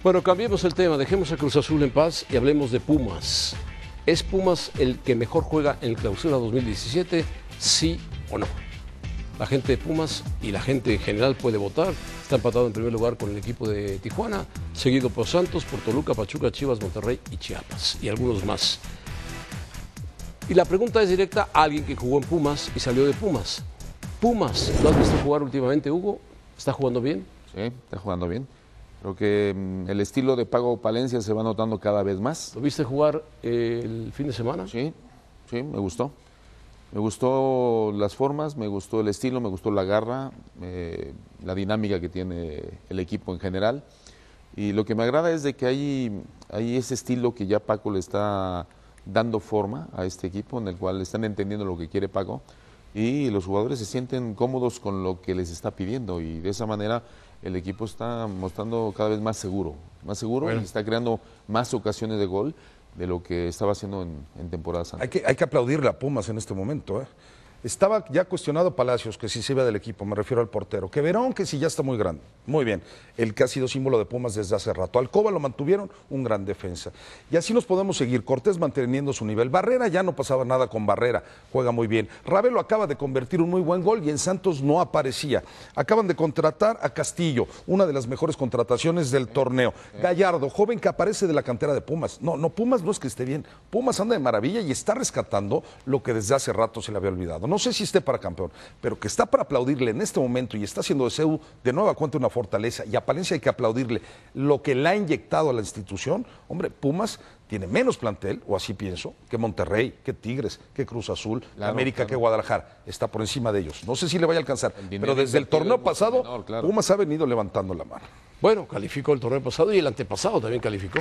Bueno, cambiemos el tema, dejemos a Cruz Azul en paz y hablemos de Pumas. ¿Es Pumas el que mejor juega en el clausura 2017? ¿Sí o no? La gente de Pumas y la gente en general puede votar. Está empatado en primer lugar con el equipo de Tijuana, seguido por Santos, por Toluca, Pachuca, Chivas, Monterrey y Chiapas y algunos más. Y la pregunta es directa a alguien que jugó en Pumas y salió de Pumas. Pumas, ¿lo has visto jugar últimamente, Hugo? ¿Está jugando bien? Sí, está jugando bien. Creo que mm, el estilo de pago Palencia se va notando cada vez más. ¿Lo viste jugar eh, el fin de semana? Sí, sí, me gustó. Me gustó las formas, me gustó el estilo, me gustó la garra, eh, la dinámica que tiene el equipo en general. Y lo que me agrada es de que hay, hay ese estilo que ya Paco le está dando forma a este equipo, en el cual están entendiendo lo que quiere Paco y los jugadores se sienten cómodos con lo que les está pidiendo y de esa manera el equipo está mostrando cada vez más seguro, más seguro y está creando más ocasiones de gol de lo que estaba haciendo en, en temporadas Hay que, hay que aplaudir a Pumas en este momento. ¿eh? Estaba ya cuestionado Palacios, que sí se iba del equipo, me refiero al portero. Que Verón, que sí ya está muy grande. Muy bien. El que ha sido símbolo de Pumas desde hace rato. Alcoba lo mantuvieron, un gran defensa. Y así nos podemos seguir. Cortés manteniendo su nivel. Barrera ya no pasaba nada con Barrera. Juega muy bien. Ravelo acaba de convertir un muy buen gol y en Santos no aparecía. Acaban de contratar a Castillo, una de las mejores contrataciones del torneo. Gallardo, joven que aparece de la cantera de Pumas. No, no, Pumas no es que esté bien. Pumas anda de maravilla y está rescatando lo que desde hace rato se le había olvidado no sé si esté para campeón, pero que está para aplaudirle en este momento y está haciendo de CEU de nueva cuenta una fortaleza y a Palencia hay que aplaudirle lo que le ha inyectado a la institución. Hombre, Pumas tiene menos plantel, o así pienso, que Monterrey, que Tigres, que Cruz Azul, América, que Guadalajara. Está por encima de ellos. No sé si le vaya a alcanzar, pero desde el torneo pasado, Pumas ha venido levantando la mano. Bueno, calificó el torneo pasado y el antepasado también calificó.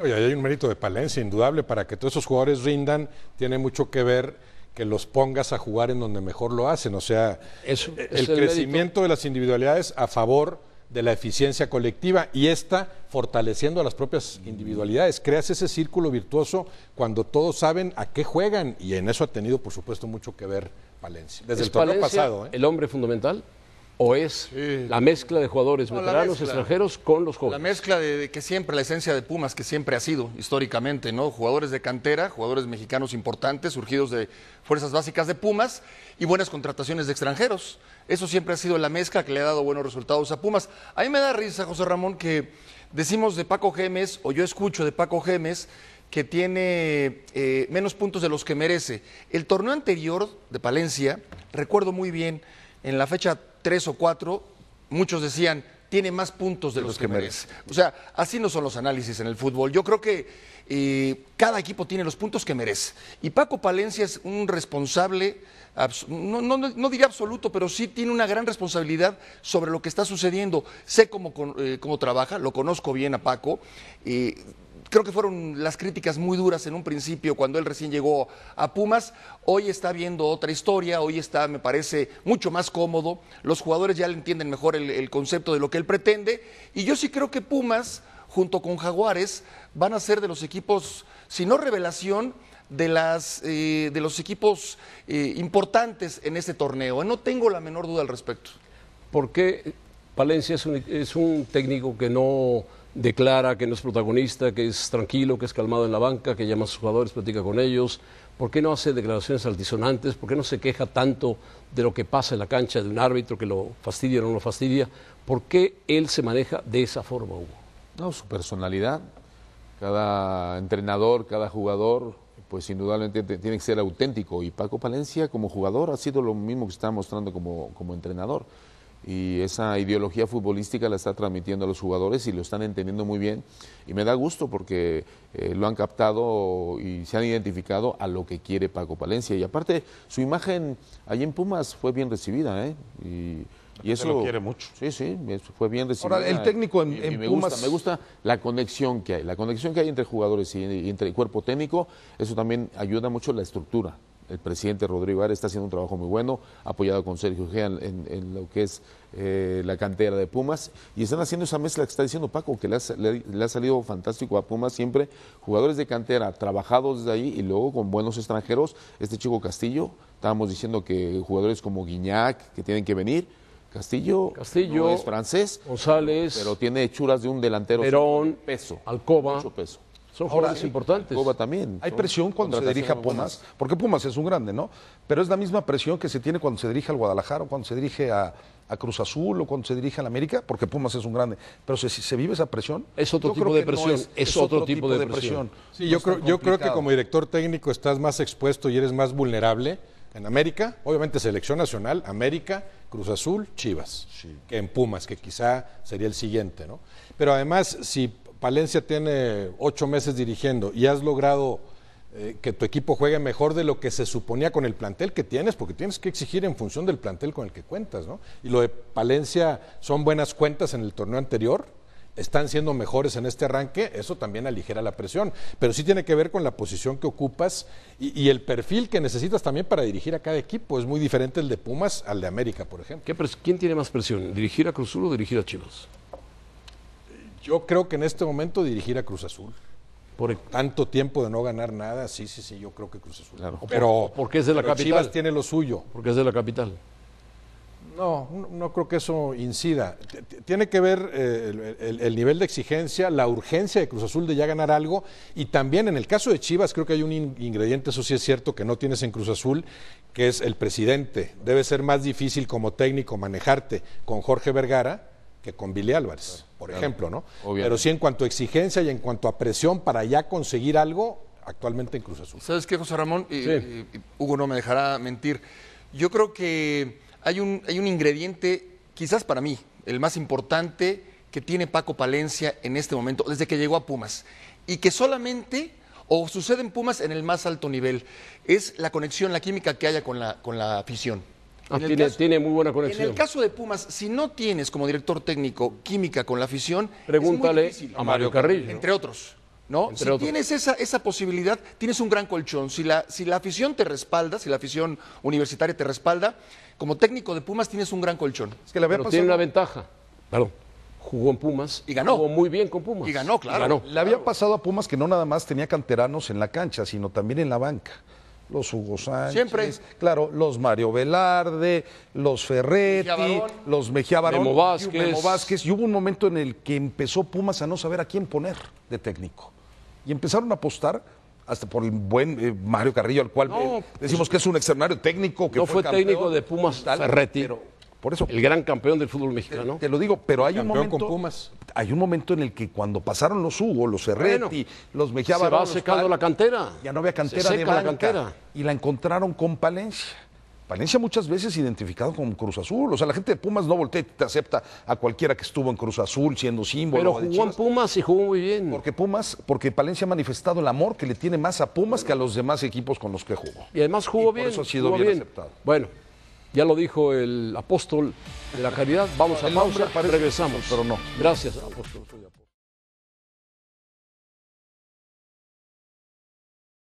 hay un mérito de Palencia, indudable, para que todos esos jugadores rindan, tiene mucho que ver que los pongas a jugar en donde mejor lo hacen. O sea, el, crecimiento de las individualidades a favor de la eficiencia colectiva y esta fortaleciendo a las propias individualidades. Creas ese círculo virtuoso cuando todos saben a qué juegan y en eso ha tenido, por supuesto, mucho que ver Valencia. Desde el pasado. ¿eh? El hombre fundamental. ¿O es la mezcla de jugadores a los extranjeros con los jóvenes? La mezcla de, que siempre, la esencia de Pumas, que siempre ha sido históricamente, ¿no? Jugadores de cantera, jugadores mexicanos importantes, surgidos de fuerzas básicas de Pumas y buenas contrataciones de extranjeros. Eso siempre ha sido la mezcla que le ha dado buenos resultados a Pumas. A mí me da risa, José Ramón, que decimos de Paco Gemes, o yo escucho de Paco Gemes, que tiene eh, menos puntos de los que merece. El torneo anterior de Palencia, recuerdo muy bien, en la fecha tres o cuatro, muchos decían, tiene más puntos de, los, que, merece. O sea, así no son los análisis en el fútbol. Yo creo que eh, cada equipo tiene los puntos que merece. Y Paco Palencia es un responsable, no, diría absoluto, pero sí tiene una gran responsabilidad sobre lo que está sucediendo. Sé cómo, eh, trabaja, lo conozco bien a Paco creo que fueron las críticas muy duras en un principio cuando él recién llegó a Pumas. Hoy está viendo otra historia, hoy está, me parece, mucho más cómodo. Los jugadores ya le entienden mejor el, concepto de lo que él pretende. Y yo sí creo que Pumas, junto con Jaguares, van a ser de los equipos, si no revelación, de, eh, los equipos eh, importantes en este torneo. ¿eh? No tengo la menor duda al respecto. ¿Por qué Palencia es un técnico que no declara que no es protagonista, que es tranquilo, que es calmado en la banca, que llama a sus jugadores, platica con ellos? ¿Por qué no hace declaraciones altisonantes? ¿Por qué no se queja tanto de lo que pasa en la cancha de un árbitro que lo fastidia o no lo fastidia? ¿Por qué él se maneja de esa forma, Hugo? No, su personalidad. Cada entrenador, cada jugador, pues indudablemente tiene que ser auténtico. Y Paco Palencia como jugador ha sido lo mismo que está mostrando como, como entrenador y esa ideología futbolística la está transmitiendo a los jugadores y lo están entendiendo muy bien y me da gusto porque eh, lo han captado y se han identificado a lo que quiere Paco Palencia y aparte su imagen allí en Pumas fue bien recibida ¿eh? y, eso lo quiere mucho. Sí, sí, fue bien recibida. Ahora, el técnico en, me Pumas... Gusta, me gusta la conexión que hay, la conexión que hay entre jugadores y, y entre el cuerpo técnico, eso también ayuda mucho la estructura el presidente Rodrigo Ares está haciendo un trabajo muy bueno, apoyado con Sergio Gea en, lo que es eh, la cantera de Pumas, y están haciendo esa mezcla que está diciendo Paco, que le ha, salido fantástico a Pumas siempre, jugadores de cantera, trabajados desde ahí y luego con buenos extranjeros, este chico Castillo, estábamos diciendo que jugadores como Guiñac, que tienen que venir, Castillo, es francés, González, pero tiene hechuras de un delantero. Perón, peso, Alcoba. Mucho peso. Son importantes. Cuba también. Hay presión cuando se dirige a Pumas, porque Pumas es un grande, ¿no? Pero es la misma presión que se tiene cuando se dirige al Guadalajara o cuando se dirige a, Cruz Azul o cuando se dirige al América, porque Pumas es un grande. Pero si se, vive esa presión. Es otro tipo de presión. es, otro, tipo, de, presión. Sí, yo, creo, yo creo que como director técnico estás más expuesto y eres más vulnerable en América, obviamente Selección Nacional, América, Cruz Azul, Chivas, que en Pumas, que quizá sería el siguiente, ¿no? Pero además, si Palencia tiene ocho meses dirigiendo y has logrado eh, que tu equipo juegue mejor de lo que se suponía con el plantel que tienes, porque tienes que exigir en función del plantel con el que cuentas, ¿no? Y lo de Palencia son buenas cuentas en el torneo anterior, están siendo mejores en este arranque, eso también aligera la presión. Pero sí tiene que ver con la posición que ocupas y, el perfil que necesitas también para dirigir a cada equipo. Es muy diferente el de Pumas al de América, por ejemplo. ¿Quién tiene más presión? ¿Dirigir a Cruzul o dirigir a Chivas? Yo creo que en este momento dirigir a Cruz Azul. Por tanto tiempo de no ganar nada, sí, sí, sí, yo creo que Cruz Azul. Pero porque es de la capital. Chivas tiene lo suyo. Porque es de la capital. No, no, creo que eso incida. tiene que ver eh, el, nivel de exigencia, la urgencia de Cruz Azul de ya ganar algo y también en el caso de Chivas creo que hay un ingrediente, eso sí es cierto, que no tienes en Cruz Azul, que es el presidente. Debe ser más difícil como técnico manejarte con Jorge Vergara que con Billy Álvarez por ejemplo, ¿no? Pero sí en cuanto a exigencia y en cuanto a presión para ya conseguir algo, actualmente en Cruz Azul. ¿Sabes qué, José Ramón? Hugo no me dejará mentir. Yo creo que hay un, hay un ingrediente, quizás para mí, el más importante que tiene Paco Palencia en este momento, desde que llegó a Pumas, y que solamente o sucede en Pumas en el más alto nivel, es la conexión, la química que haya con la, con la afición. Ah, tiene, muy buena conexión. En el caso de Pumas, si no tienes como director técnico química con la afición, pregúntale a Mario Carrillo. Entre otros. ¿no? si tienes esa, esa posibilidad, tienes un gran colchón. Si la, si la afición te respalda, si la afición universitaria te respalda, como técnico de Pumas tienes un gran colchón. que la tiene una ventaja. Perdón jugó en Pumas. Y ganó. Jugó muy bien con Pumas. Y ganó, claro. Le había pasado a Pumas que no nada más tenía canteranos en la cancha, sino también en la banca los Hugo Sánchez, Siempre. claro, los Mario Velarde, los Ferretti, los Mejía Barón, Memo Vázquez. Y hubo un momento en el que empezó Pumas a no saber a quién poner de técnico. Y empezaron a apostar hasta por el buen eh, Mario Carrillo, al cual eh, pues, decimos que es un externario técnico. Que no fue, técnico de Pumas tal, Pero, por eso. El gran campeón del fútbol mexicano. Te, lo digo, pero hay un momento. Hay un momento en el que cuando pasaron los Hugo, los Herretti, los Mejía Se va secando la cantera. Ya no había cantera de la cantera. Y la encontraron con Palencia. Palencia muchas veces identificado con Cruz Azul. O sea, la gente de Pumas no voltea y te acepta a cualquiera que estuvo en Cruz Azul siendo símbolo. Pero jugó en Pumas y jugó muy bien. Porque Pumas, porque Palencia ha manifestado el amor que le tiene más a Pumas que a los demás equipos con los que jugó. Y además jugó bien. Por eso ha sido bien, bien, aceptado. Bueno, ya lo dijo el apóstol de la caridad. Vamos a pausa, regresamos. Pero no. Gracias, apóstol.